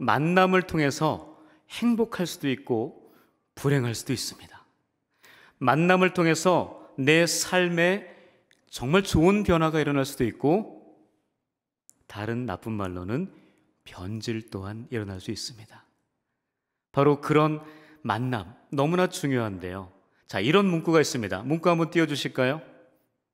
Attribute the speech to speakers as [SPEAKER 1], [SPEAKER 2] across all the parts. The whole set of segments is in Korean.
[SPEAKER 1] 만남을 통해서 행복할 수도 있고 불행할 수도 있습니다. 만남을 통해서 내 삶에 정말 좋은 변화가 일어날 수도 있고 다른 나쁜 말로는 변질 또한 일어날 수 있습니다. 바로 그런 만남 너무나 중요한데요. 자, 이런 문구가 있습니다. 문구 한번 띄워 주실까요?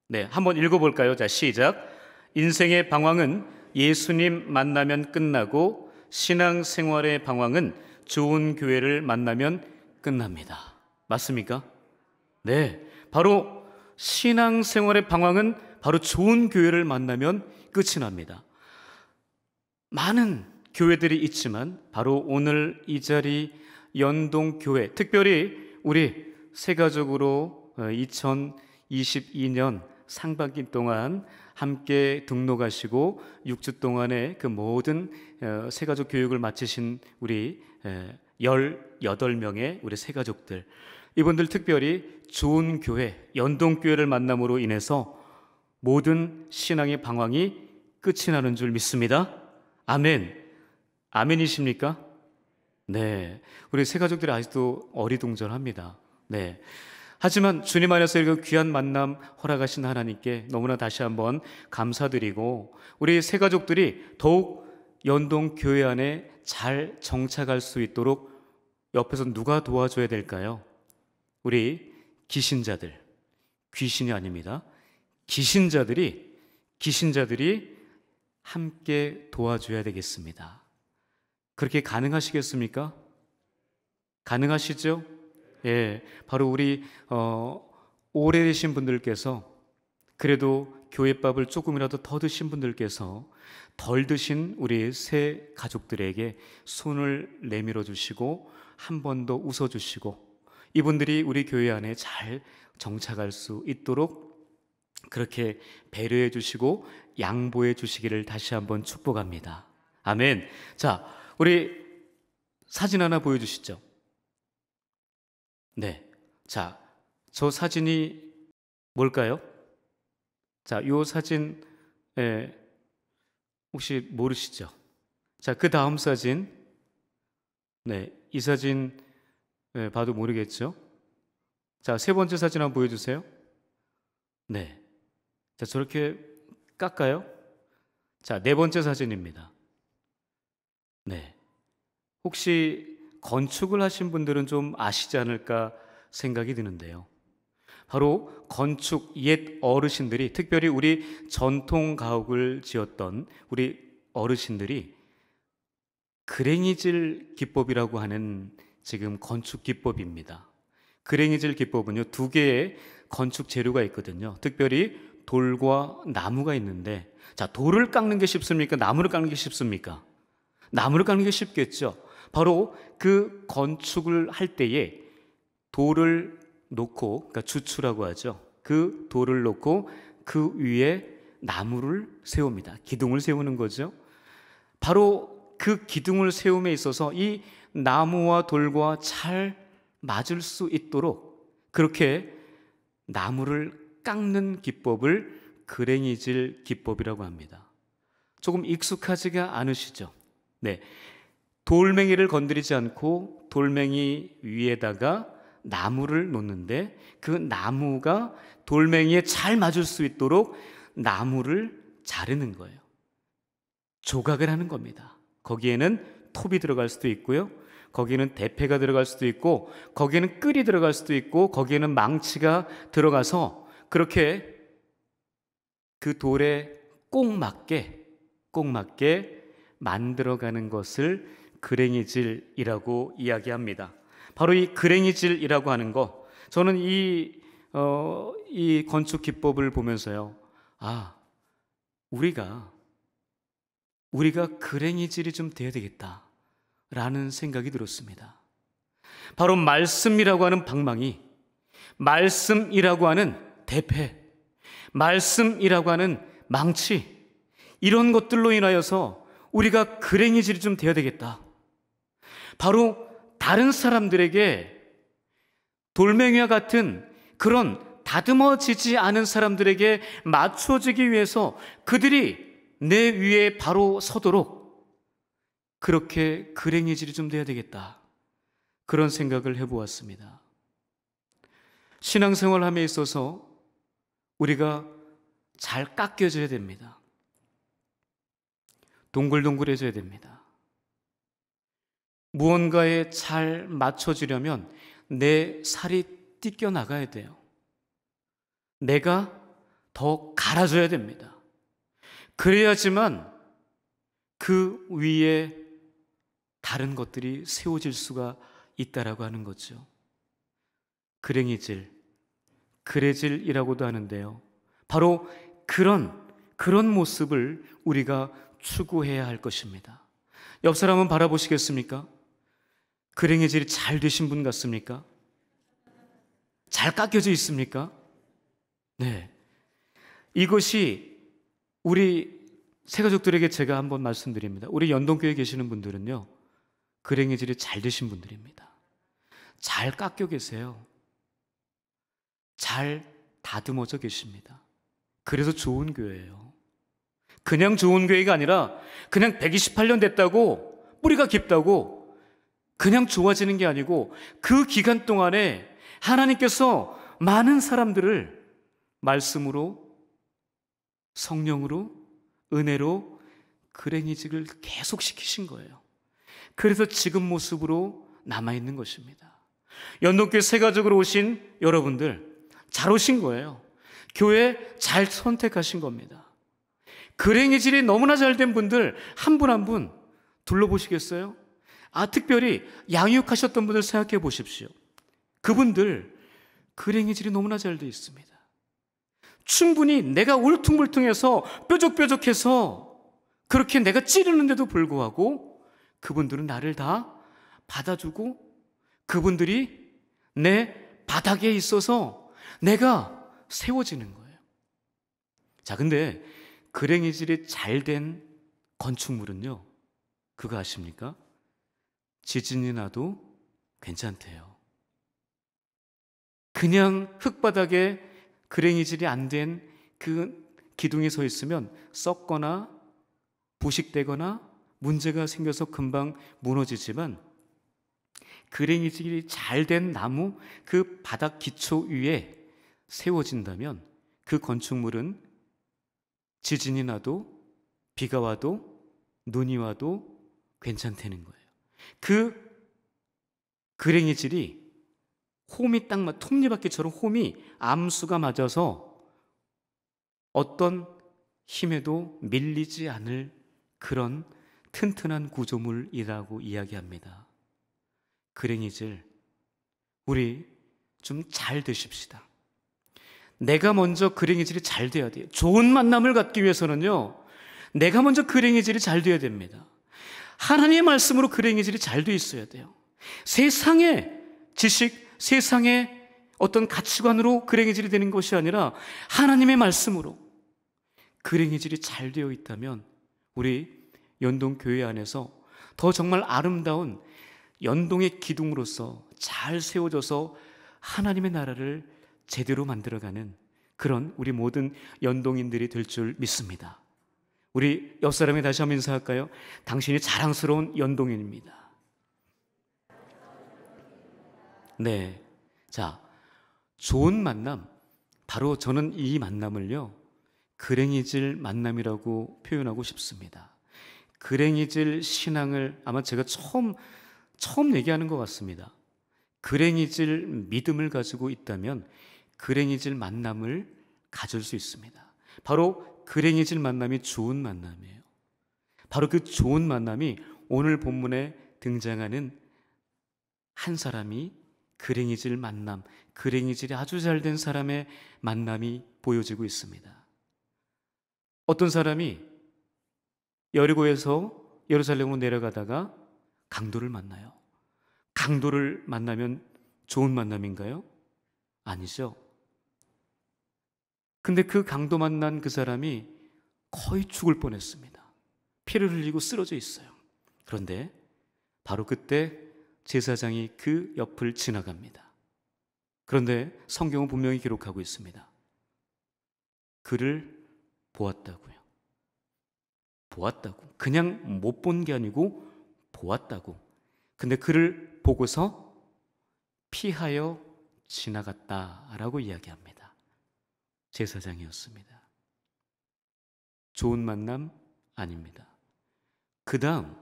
[SPEAKER 1] 네, 한번 읽어 볼까요? 자, 시작. 인생의 방황은 예수님 만나면 끝나고 신앙 생활의 방황은 좋은 교회를 만나면 끝납니다. 맞습니까? 네. 바로 신앙 생활의 방황은 바로 좋은 교회를 만나면 끝이 납니다. 많은 교회들이 있지만 바로 오늘 이 자리 연동교회, 특별히 우리 세가족으로 2022년 어, 상반기 동안 함께 등록하시고 6주 동안의 그 모든 어, 세가족 교육을 마치신 우리 18명의 우리 세가족들 이분들 특별히 좋은 교회, 연동교회를 만남으로 인해서 모든 신앙의 방황이 끝이 나는 줄 믿습니다. 아멘. 아멘이십니까? 네. 우리 세가족들이 아직도 어리둥절합니다. 네. 하지만 주님 안에서 이 귀한 만남 허락하신 하나님께 너무나 다시 한번 감사드리고 우리 세 가족들이 더욱 연동 교회 안에 잘 정착할 수 있도록 옆에서 누가 도와줘야 될까요? 우리 귀신자들 귀신이 아닙니다. 귀신자들이 귀신자들이 함께 도와줘야 되겠습니다. 그렇게 가능하시겠습니까? 가능하시죠? 예, 바로 우리 어, 오래되신 분들께서 그래도 교회밥을 조금이라도 더 드신 분들께서 덜 드신 우리 새 가족들에게 손을 내밀어 주시고 한 번 더 웃어 주시고 이분들이 우리 교회 안에 잘 정착할 수 있도록 그렇게 배려해 주시고 양보해 주시기를 다시 한번 축복합니다. 아멘. 자, 우리 사진 하나 보여 주시죠. 네. 자, 저 사진이 뭘까요? 자, 요 사진 에, 예, 혹시 모르시죠? 자, 그 다음 사진. 네, 이 사진 에, 예, 봐도 모르겠죠? 자, 세 번째 사진 한번 보여주세요. 네. 자, 저렇게 깎아요? 자, 네 번째 사진입니다. 네. 혹시 건축을 하신 분들은 좀 아시지 않을까 생각이 드는데요. 바로 건축 옛 어르신들이 특별히 우리 전통 가옥을 지었던 우리 어르신들이 그랭이질 기법이라고 하는 지금 건축 기법입니다. 그랭이질 기법은요, 두 개의 건축 재료가 있거든요. 특별히 돌과 나무가 있는데, 자, 돌을 깎는 게 쉽습니까? 나무를 깎는 게 쉽습니까? 나무를 깎는 게 쉽겠죠. 바로 그 건축을 할 때에 돌을 놓고 그러니까 주추라고 하죠. 그 돌을 놓고 그 위에 나무를 세웁니다. 기둥을 세우는 거죠. 바로 그 기둥을 세움에 있어서 이 나무와 돌과 잘 맞을 수 있도록 그렇게 나무를 깎는 기법을 그랭이질 기법이라고 합니다. 조금 익숙하지가 않으시죠? 네. 돌멩이를 건드리지 않고 돌멩이 위에다가 나무를 놓는데 그 나무가 돌멩이에 잘 맞을 수 있도록 나무를 자르는 거예요. 조각을 하는 겁니다. 거기에는 톱이 들어갈 수도 있고요. 거기는 대패가 들어갈 수도 있고, 거기에는 끌이 들어갈 수도 있고, 거기에는 망치가 들어가서 그렇게 그 돌에 꼭 맞게, 꼭 맞게 만들어가는 것을 그랭이질이라고 이야기합니다. 바로 이 그랭이질이라고 하는 거, 저는 이, 어, 이 건축 기법을 보면서요, 아, 우리가, 우리가 그랭이질이 좀 돼야 되겠다. 라는 생각이 들었습니다. 바로 말씀이라고 하는 방망이, 말씀이라고 하는 대패, 말씀이라고 하는 망치, 이런 것들로 인하여서 우리가 그랭이질이 좀 돼야 되겠다. 바로 다른 사람들에게 돌멩이와 같은 그런 다듬어지지 않은 사람들에게 맞춰지기 위해서 그들이 내 위에 바로 서도록 그렇게 그랭이질이 좀 돼야 되겠다. 그런 생각을 해보았습니다. 신앙생활함에 있어서 우리가 잘 깎여져야 됩니다. 동글동글해져야 됩니다. 무언가에 잘 맞춰지려면 내 살이 띠껴나가야 돼요. 내가 더 갈아줘야 됩니다. 그래야지만 그 위에 다른 것들이 세워질 수가 있다라고 하는 거죠. 그랭이질, 그레질이라고도 하는데요. 바로 그런 그런 모습을 우리가 추구해야 할 것입니다. 옆 사람은 바라보시겠습니까? 그랭이질이 잘 되신 분 같습니까? 잘 깎여져 있습니까? 네. 이것이 우리 새가족들에게 제가 한번 말씀드립니다. 우리 연동교회 계시는 분들은요, 그랭이질이 잘 되신 분들입니다. 잘 깎여 계세요. 잘 다듬어져 계십니다. 그래서 좋은 교회예요. 그냥 좋은 교회가 아니라 그냥 128년 됐다고 뿌리가 깊다고 그냥 좋아지는 게 아니고 그 기간 동안에 하나님께서 많은 사람들을 말씀으로 성령으로 은혜로 그랭이직을 계속 시키신 거예요. 그래서 지금 모습으로 남아 있는 것입니다. 연동교회 세가족으로 오신 여러분들 잘 오신 거예요. 교회 잘 선택하신 겁니다. 그랭이질이 너무나 잘 된 분들 한 분 한분 한분 둘러보시겠어요? 아, 특별히 양육하셨던 분들 생각해 보십시오. 그분들 그랭이질이 너무나 잘 되어 있습니다. 충분히 내가 울퉁불퉁해서 뾰족뾰족해서 그렇게 내가 찌르는데도 불구하고 그분들은 나를 다 받아주고 그분들이 내 바닥에 있어서 내가 세워지는 거예요. 자, 근데 그랭이질이 잘 된 건축물은요. 그거 아십니까? 지진이 나도 괜찮대요. 그냥 흙바닥에 그랭이질이 안 된 그 기둥이 서 있으면 썩거나 부식되거나 문제가 생겨서 금방 무너지지만 그랭이질이 잘 된 나무 그 바닥 기초 위에 세워진다면 그 건축물은 지진이 나도 비가 와도 눈이 와도 괜찮다는 거예요. 그 그랭이 질이 홈이 딱 맞, 톱니바퀴처럼 홈이 암수가 맞아서 어떤 힘에도 밀리지 않을 그런 튼튼한 구조물이라고 이야기합니다. 그랭이질, 우리 좀 잘 되십시다. 내가 먼저 그랭이질이 잘 돼야 돼요. 좋은 만남을 갖기 위해서는요, 내가 먼저 그랭이질이 잘 돼야 됩니다. 하나님의 말씀으로 그 행위질이 잘돼 있어야 돼요. 세상의 지식, 세상의 어떤 가치관으로 그 행위질이 되는 것이 아니라 하나님의 말씀으로 그 행위질이 잘 되어 있다면 우리 연동 교회 안에서 더 정말 아름다운 연동의 기둥으로서 잘 세워져서 하나님의 나라를 제대로 만들어가는 그런 우리 모든 연동인들이 될 줄 믿습니다. 우리 옆 사람이 다시 한번 인사할까요? 당신이 자랑스러운 연동인입니다. 네. 자, 좋은 만남. 바로 저는 이 만남을요, 그랭이질 만남이라고 표현하고 싶습니다. 그랭이질 신앙을 아마 제가 처음, 처음 얘기하는 것 같습니다. 그랭이질 믿음을 가지고 있다면 그랭이질 만남을 가질 수 있습니다. 바로 그랭이질 만남이 좋은 만남이에요. 바로 그 좋은 만남이 오늘 본문에 등장하는 한 사람이 그랭이질 만남, 그랭이질이 아주 잘 된 사람의 만남이 보여지고 있습니다. 어떤 사람이 여리고에서 예루살렘으로 내려가다가 강도를 만나요. 강도를 만나면 좋은 만남인가요? 아니죠. 근데 그 강도 만난 그 사람이 거의 죽을 뻔했습니다. 피를 흘리고 쓰러져 있어요. 그런데 바로 그때 제사장이 그 옆을 지나갑니다. 그런데 성경은 분명히 기록하고 있습니다. 그를 보았다고요. 보았다고. 그냥 못 본 게 아니고 보았다고. 근데 그를 보고서 피하여 지나갔다라고 이야기합니다. 제사장이었습니다. 좋은 만남 아닙니다. 그 다음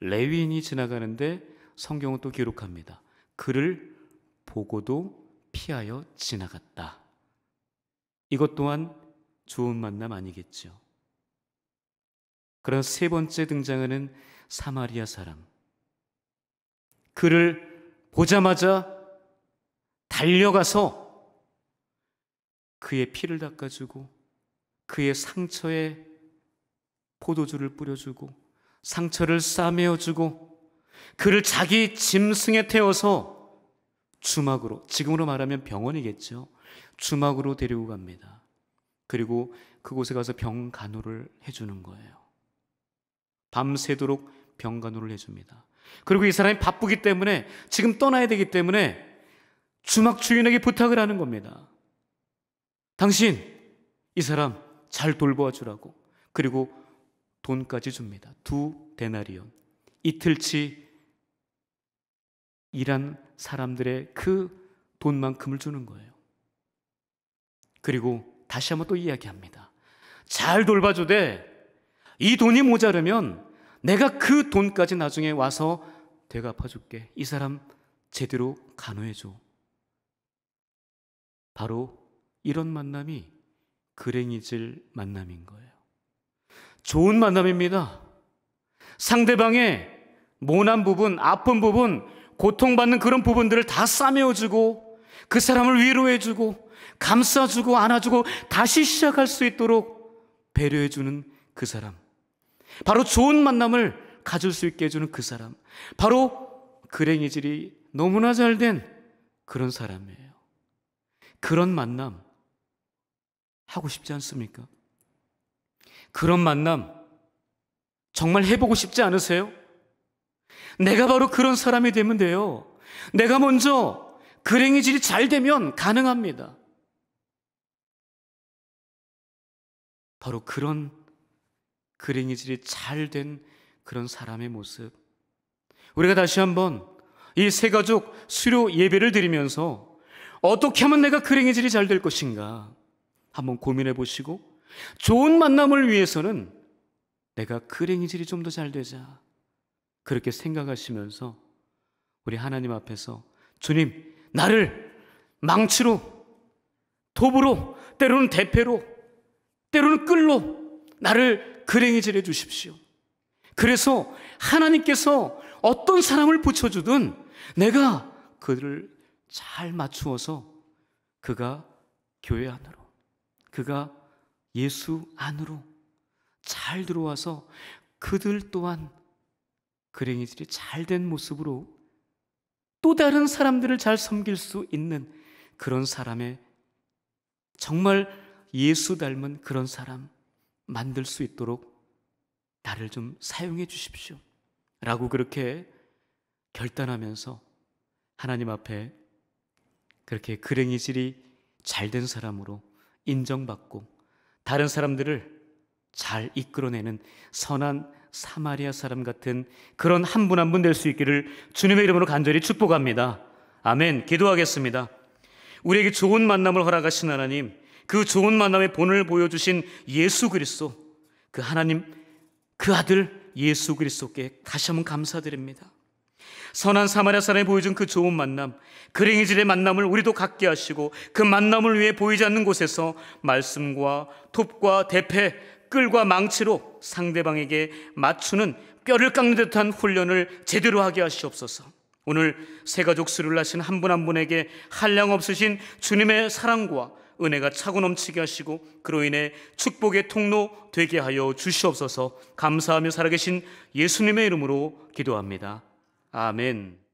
[SPEAKER 1] 레위인이 지나가는데 성경은 또 기록합니다. 그를 보고도 피하여 지나갔다. 이것 또한 좋은 만남 아니겠죠. 그런 세 번째 등장하는 사마리아 사람. 그를 보자마자 달려가서 그의 피를 닦아주고 그의 상처에 포도주를 뿌려주고 상처를 싸매어주고 그를 자기 짐승에 태워서 주막으로, 지금으로 말하면 병원이겠죠. 주막으로 데리고 갑니다. 그리고 그곳에 가서 병 간호를 해주는 거예요. 밤새도록 병 간호를 해줍니다. 그리고 이 사람이 바쁘기 때문에 지금 떠나야 되기 때문에 주막 주인에게 부탁을 하는 겁니다. 당신 이 사람 잘 돌보아 주라고 그리고 돈까지 줍니다. 두 데나리온. 이틀치 일한 사람들의 그 돈만큼을 주는 거예요. 그리고 다시 한번 또 이야기합니다. 잘 돌봐주되 이 돈이 모자르면 내가 그 돈까지 나중에 와서 되갚아줄게. 이 사람 제대로 간호해줘. 바로 이런 만남이 그랭이질 만남인 거예요. 좋은 만남입니다. 상대방의 모난 부분, 아픈 부분, 고통받는 그런 부분들을 다 싸매어주고 그 사람을 위로해주고 감싸주고 안아주고 다시 시작할 수 있도록 배려해주는 그 사람. 바로 좋은 만남을 가질 수 있게 해주는 그 사람. 바로 그랭이질이 너무나 잘 된 그런 사람이에요. 그런 만남, 하고 싶지 않습니까? 그런 만남 정말 해보고 싶지 않으세요? 내가 바로 그런 사람이 되면 돼요. 내가 먼저 그랭이질이 잘 되면 가능합니다. 바로 그런 그랭이질이 잘 된 그런 사람의 모습. 우리가 다시 한번 이 세 가족 수료 예배를 드리면서 어떻게 하면 내가 그랭이질이 잘 될 것인가? 한번 고민해 보시고 좋은 만남을 위해서는 내가 그랭이질이 좀 더 잘 되자. 그렇게 생각하시면서 우리 하나님 앞에서 주님, 나를 망치로, 도부로, 때로는 대패로, 때로는 끌로 나를 그랭이질해 주십시오. 그래서 하나님께서 어떤 사람을 붙여주든 내가 그를잘 맞추어서 그가 교회 안으로 그가 예수 안으로 잘 들어와서 그들 또한 그랭이들이 잘된 모습으로 또 다른 사람들을 잘 섬길 수 있는 그런 사람의 정말 예수 닮은 그런 사람 만들 수 있도록 나를 좀 사용해 주십시오. 라고 그렇게 결단하면서 하나님 앞에 그렇게 그랭이질이 잘된 사람으로 인정받고 다른 사람들을 잘 이끌어내는 선한 사마리아 사람 같은 그런 한 분 한 분 될 수 있기를 주님의 이름으로 간절히 축복합니다. 아멘. 기도하겠습니다. 우리에게 좋은 만남을 허락하신 하나님, 그 좋은 만남의 본을 보여주신 예수 그리스도, 그 하나님, 그 아들 예수 그리스도께 다시 한번 감사드립니다. 선한 사마리아 사람이 보여준 그 좋은 만남, 그랭이질의 만남을 우리도 갖게 하시고 그 만남을 위해 보이지 않는 곳에서 말씀과 톱과 대패, 끌과 망치로 상대방에게 맞추는 뼈를 깎는 듯한 훈련을 제대로 하게 하시옵소서. 오늘 새가족 수를 하신 한 분 한 분에게 한량 없으신 주님의 사랑과 은혜가 차고 넘치게 하시고 그로 인해 축복의 통로 되게 하여 주시옵소서 감사하며 살아계신 예수님의 이름으로 기도합니다. 아멘.